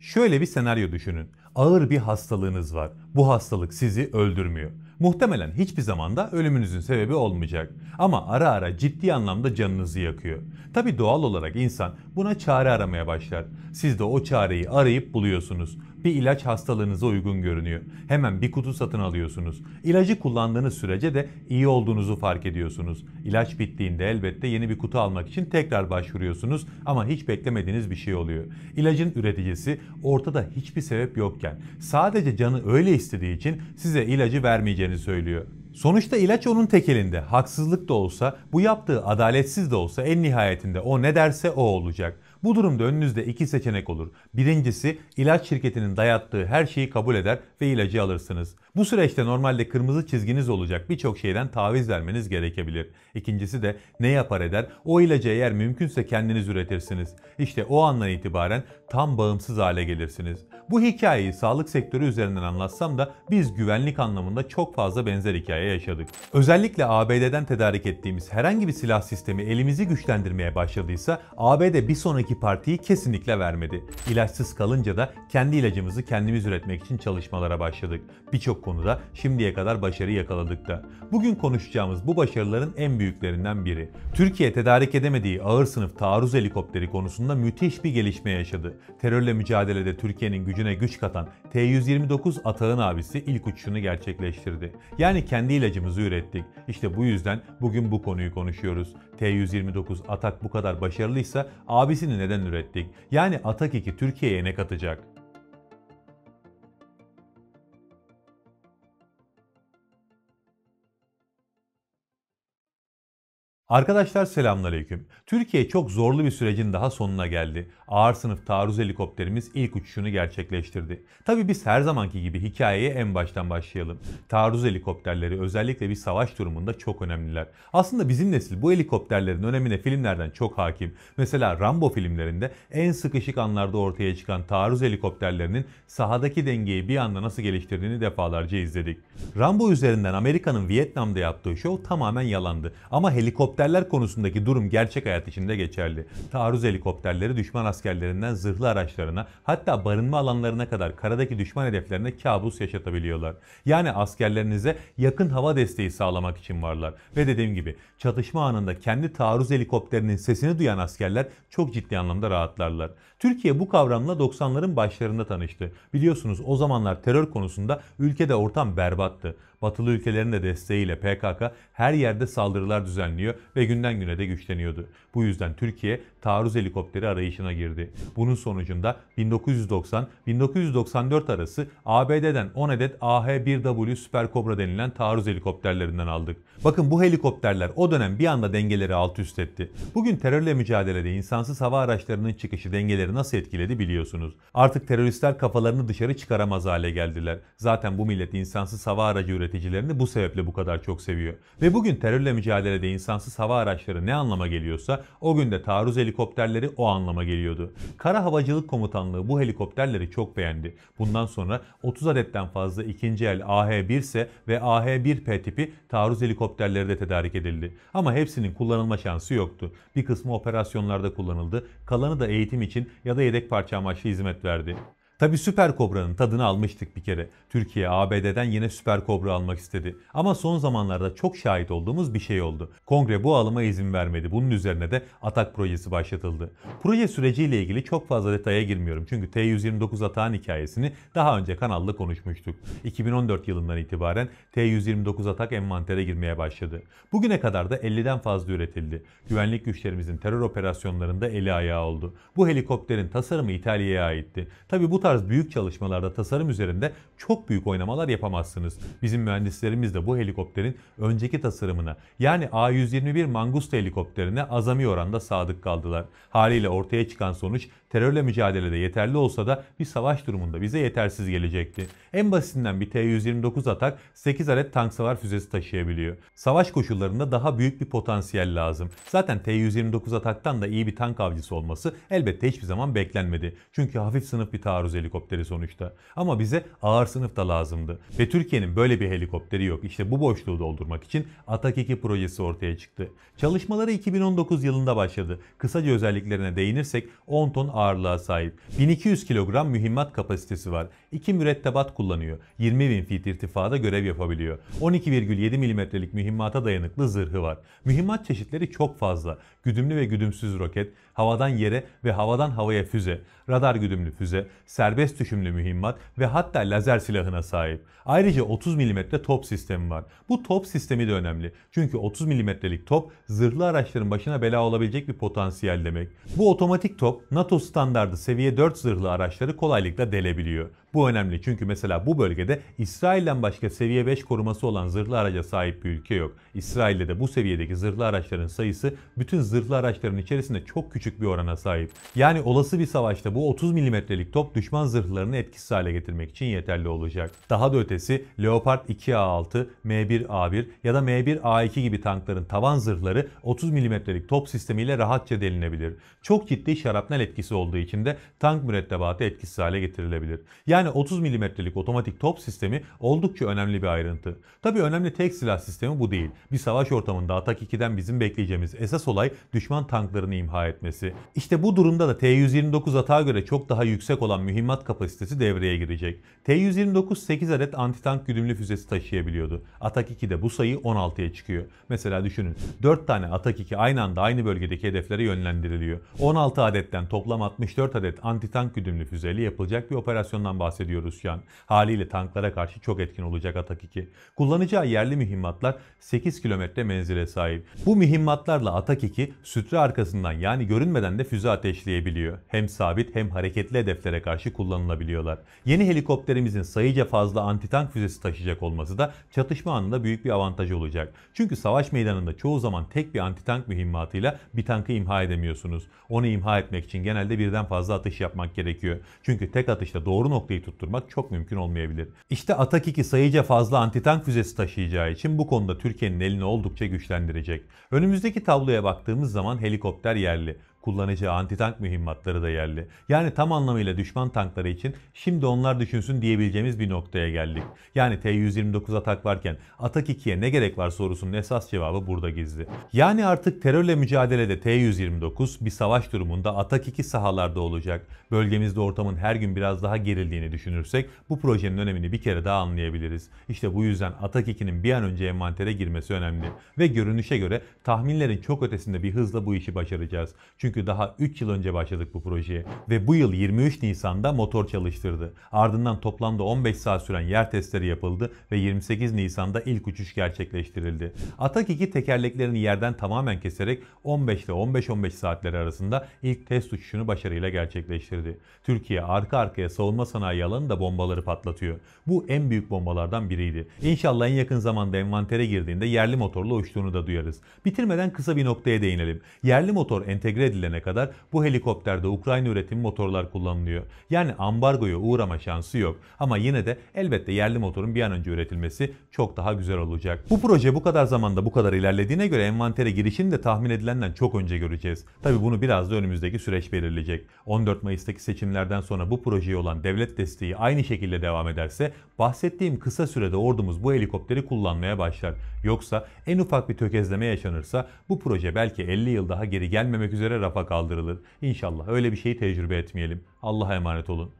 Şöyle bir senaryo düşünün. Ağır bir hastalığınız var. Bu hastalık sizi öldürmüyor muhtemelen hiçbir zaman da ölümünüzün sebebi olmayacak. Ama ara ara ciddi anlamda canınızı yakıyor. Tabi doğal olarak insan buna çare aramaya başlar. Siz de o çareyi arayıp buluyorsunuz. Bir ilaç hastalığınıza uygun görünüyor. Hemen bir kutu satın alıyorsunuz. İlacı kullandığınız sürece de iyi olduğunuzu fark ediyorsunuz. İlaç bittiğinde elbette yeni bir kutu almak için tekrar başvuruyorsunuz ama hiç beklemediğiniz bir şey oluyor. İlacın üreticisi ortada hiçbir sebep yokken sadece canı öyle istediği için size ilacı vermeyeceğini edeceğini söylüyor. Sonuçta ilaç onun tekelinde. Haksızlık da olsa, bu yaptığı adaletsiz de olsa en nihayetinde o ne derse o olacak. Bu durumda önünüzde iki seçenek olur. Birincisi ilaç şirketinin dayattığı her şeyi kabul eder ve ilacı alırsınız. Bu süreçte normalde kırmızı çizginiz olacak birçok şeyden taviz vermeniz gerekebilir. İkincisi de ne yapar eder o ilacı eğer mümkünse kendiniz üretirsiniz. İşte o andan itibaren tam bağımsız hale gelirsiniz. Bu hikayeyi sağlık sektörü üzerinden anlatsam da biz güvenlik anlamında çok fazla benzer hikaye yaşadık. Özellikle ABD'den tedarik ettiğimiz herhangi bir silah sistemi elimizi güçlendirmeye başladıysa ABD bir sonraki partiyi kesinlikle vermedi. İlaçsız kalınca da kendi ilacımızı kendimiz üretmek için çalışmalara başladık. Birçok konuda şimdiye kadar başarı yakaladık da. Bugün konuşacağımız bu başarıların en büyüklerinden biri. Türkiye tedarik edemediği ağır sınıf taarruz helikopteri konusunda müthiş bir gelişme yaşadı. Terörle mücadelede Türkiye'nin gücü gücüne güç katan T-129 atağın abisi ilk uçuşunu gerçekleştirdi. Yani kendi ilacımızı ürettik. İşte bu yüzden bugün bu konuyu konuşuyoruz. T-129 atak bu kadar başarılıysa abisini neden ürettik? Yani Atak 2 Türkiye'ye ne katacak? Arkadaşlar selamünaleyküm. Türkiye çok zorlu bir sürecin daha sonuna geldi. Ağır sınıf taarruz helikopterimiz ilk uçuşunu gerçekleştirdi. Tabii biz her zamanki gibi hikayeye en baştan başlayalım. Taarruz helikopterleri özellikle bir savaş durumunda çok önemliler. Aslında bizim nesil bu helikopterlerin önemine filmlerden çok hakim. Mesela Rambo filmlerinde en sıkışık anlarda ortaya çıkan taarruz helikopterlerinin sahadaki dengeyi bir anda nasıl geliştirdiğini defalarca izledik. Rambo üzerinden Amerika'nın Vietnam'da yaptığı şov tamamen yalandı. Ama helikopter helikopterler konusundaki durum gerçek hayat içinde geçerli. Taarruz helikopterleri düşman askerlerinden zırhlı araçlarına hatta barınma alanlarına kadar karadaki düşman hedeflerine kabus yaşatabiliyorlar. Yani askerlerinize yakın hava desteği sağlamak için varlar. Ve dediğim gibi çatışma anında kendi taarruz helikopterinin sesini duyan askerler çok ciddi anlamda rahatlarlar. Türkiye bu kavramla 90'ların başlarında tanıştı. Biliyorsunuz o zamanlar terör konusunda ülkede ortam berbattı. Batılı ülkelerin de desteğiyle PKK her yerde saldırılar düzenliyor ve günden güne de güçleniyordu. Bu yüzden Türkiye taarruz helikopteri arayışına girdi. Bunun sonucunda 1990-1994 arası ABD'den 10 adet AH-1W Super Cobra denilen taarruz helikopterlerinden aldık. Bakın bu helikopterler o dönem bir anda dengeleri alt üst etti. Bugün terörle mücadelede insansız hava araçlarının çıkışı dengeleri Yahudileri nasıl etkiledi biliyorsunuz. Artık teröristler kafalarını dışarı çıkaramaz hale geldiler. Zaten bu millet insansız hava aracı üreticilerini bu sebeple bu kadar çok seviyor. Ve bugün terörle mücadelede insansız hava araçları ne anlama geliyorsa o günde taarruz helikopterleri o anlama geliyordu. Kara Havacılık Komutanlığı bu helikopterleri çok beğendi. Bundan sonra 30 adetten fazla ikinci el AH-1S ve AH-1P tipi taarruz helikopterleri de tedarik edildi. Ama hepsinin kullanılma şansı yoktu. Bir kısmı operasyonlarda kullanıldı. Kalanı da eğitim için ya da yedek parça amaçlı hizmet verdi. Tabi Süper Kobra'nın tadını almıştık bir kere. Türkiye ABD'den yine Süper Kobra almak istedi. Ama son zamanlarda çok şahit olduğumuz bir şey oldu. Kongre bu alıma izin vermedi. Bunun üzerine de atak projesi başlatıldı. Proje süreciyle ilgili çok fazla detaya girmiyorum. Çünkü T-129 atağın hikayesini daha önce kanalda konuşmuştuk. 2014 yılından itibaren T-129 atak envantere girmeye başladı. Bugüne kadar da 50'den fazla üretildi. Güvenlik güçlerimizin terör operasyonlarında eli ayağı oldu. Bu helikopterin tasarımı İtalya'ya aitti. Tabi bu tarz tarz büyük çalışmalarda tasarım üzerinde çok büyük oynamalar yapamazsınız. Bizim mühendislerimiz de bu helikopterin önceki tasarımına yani A121 Mangusta helikopterine azami oranda sadık kaldılar. Haliyle ortaya çıkan sonuç terörle mücadelede yeterli olsa da bir savaş durumunda bize yetersiz gelecekti. En basitinden bir T-129 atak 8 adet tank savar füzesi taşıyabiliyor. Savaş koşullarında daha büyük bir potansiyel lazım. Zaten T-129 ataktan da iyi bir tank avcısı olması elbette hiçbir zaman beklenmedi. Çünkü hafif sınıf bir taarruz helikopteri sonuçta. Ama bize ağır sınıf da lazımdı. Ve Türkiye'nin böyle bir helikopteri yok. İşte bu boşluğu doldurmak için Atak 2 projesi ortaya çıktı. Çalışmaları 2019 yılında başladı. Kısaca özelliklerine değinirsek 10 ton ağırlığa sahip. 1200 kilogram mühimmat kapasitesi var. 2 mürettebat kullanıyor. 20 bin fit irtifada görev yapabiliyor. 12,7 milimetrelik mühimmata dayanıklı zırhı var. Mühimmat çeşitleri çok fazla. Güdümlü ve güdümsüz roket, havadan yere ve havadan havaya füze, radar güdümlü füze, serbest düşümlü mühimmat ve hatta lazer silahına sahip. Ayrıca 30 milimetre top sistemi var. Bu top sistemi de önemli. Çünkü 30 milimetrelik top zırhlı araçların başına bela olabilecek bir potansiyel demek. Bu otomatik top NATO standardı seviye 4 zırhlı araçları kolaylıkla delebiliyor. Bu önemli çünkü mesela bu bölgede İsrail'den başka seviye 5 koruması olan zırhlı araca sahip bir ülke yok. İsrail'de de bu seviyedeki zırhlı araçların sayısı bütün zırhlı araçların içerisinde çok küçük bir orana sahip. Yani olası bir savaşta bu 30 milimetrelik top düşman zırhlarını etkisiz hale getirmek için yeterli olacak. Daha da ötesi Leopard 2A6, M1A1 ya da M1A2 gibi tankların tavan zırhları 30 milimetrelik top sistemiyle rahatça delinebilir. Çok ciddi şarapnel etkisi olduğu için de tank mürettebatı etkisiz hale getirilebilir. Yani yani 30 milimetrelik otomatik top sistemi oldukça önemli bir ayrıntı. Tabi önemli tek silah sistemi bu değil. Bir savaş ortamında Atak 2'den bizim bekleyeceğimiz esas olay düşman tanklarını imha etmesi. İşte bu durumda da T-129 atağa göre çok daha yüksek olan mühimmat kapasitesi devreye girecek. T-129 8 adet antitank güdümlü füzesi taşıyabiliyordu. Atak 2'de bu sayı 16'ya çıkıyor. Mesela düşünün 4 tane Atak 2 aynı anda aynı bölgedeki hedeflere yönlendiriliyor. 16 adetten toplam 64 adet antitank güdümlü füzeyle yapılacak bir operasyondan bahsediyoruz bahsediyoruz şu an. Haliyle tanklara karşı çok etkin olacak Atak 2. Kullanacağı yerli mühimmatlar 8 kilometre menzile sahip. Bu mühimmatlarla Atak 2 sütre arkasından yani görünmeden de füze ateşleyebiliyor. Hem sabit hem hareketli hedeflere karşı kullanılabiliyorlar. Yeni helikopterimizin sayıca fazla antitank füzesi taşıyacak olması da çatışma anında büyük bir avantaj olacak. Çünkü savaş meydanında çoğu zaman tek bir antitank mühimmatıyla bir tankı imha edemiyorsunuz. Onu imha etmek için genelde birden fazla atış yapmak gerekiyor. Çünkü tek atışta doğru noktayı sayı tutturmak çok mümkün olmayabilir. İşte Atak 2 sayıca fazla antitank füzesi taşıyacağı için bu konuda Türkiye'nin elini oldukça güçlendirecek. Önümüzdeki tabloya baktığımız zaman helikopter yerli kullanacağı antitank mühimmatları da yerli. Yani tam anlamıyla düşman tankları için şimdi onlar düşünsün diyebileceğimiz bir noktaya geldik. Yani T-129 atak varken atak 2'ye ne gerek var sorusunun esas cevabı burada gizli. Yani artık terörle mücadelede T-129 bir savaş durumunda atak 2 sahalarda olacak. Bölgemizde ortamın her gün biraz daha gerildiğini düşünürsek bu projenin önemini bir kere daha anlayabiliriz. İşte bu yüzden atak 2'nin bir an önce envantere girmesi önemli. Ve görünüşe göre tahminlerin çok ötesinde bir hızla bu işi başaracağız. Çünkü çünkü daha 3 yıl önce başladık bu projeye ve bu yıl 23 Nisan'da motor çalıştırdı. Ardından toplamda 15 saat süren yer testleri yapıldı ve 28 Nisan'da ilk uçuş gerçekleştirildi. Atak 2 tekerleklerini yerden tamamen keserek 15 ile 15-15 saatleri arasında ilk test uçuşunu başarıyla gerçekleştirdi. Türkiye arka arkaya savunma sanayi alanında bombaları patlatıyor. Bu en büyük bombalardan biriydi. İnşallah en yakın zamanda envantere girdiğinde yerli motorla uçtuğunu da duyarız. Bitirmeden kısa bir noktaya değinelim. Yerli motor entegre edilen edilene kadar bu helikopterde Ukrayna üretim motorlar kullanılıyor. Yani ambargoya uğrama şansı yok. Ama yine de elbette yerli motorun bir an önce üretilmesi çok daha güzel olacak. Bu proje bu kadar zamanda bu kadar ilerlediğine göre envantere girişini de tahmin edilenden çok önce göreceğiz. Tabi bunu biraz da önümüzdeki süreç belirleyecek. 14 Mayıs'taki seçimlerden sonra bu projeye olan devlet desteği aynı şekilde devam ederse bahsettiğim kısa sürede ordumuz bu helikopteri kullanmaya başlar. Yoksa en ufak bir tökezleme yaşanırsa bu proje belki 50 yıl daha geri gelmemek üzere rafa kaldırılır. İnşallah öyle bir şeyi tecrübe etmeyelim. Allah'a emanet olun.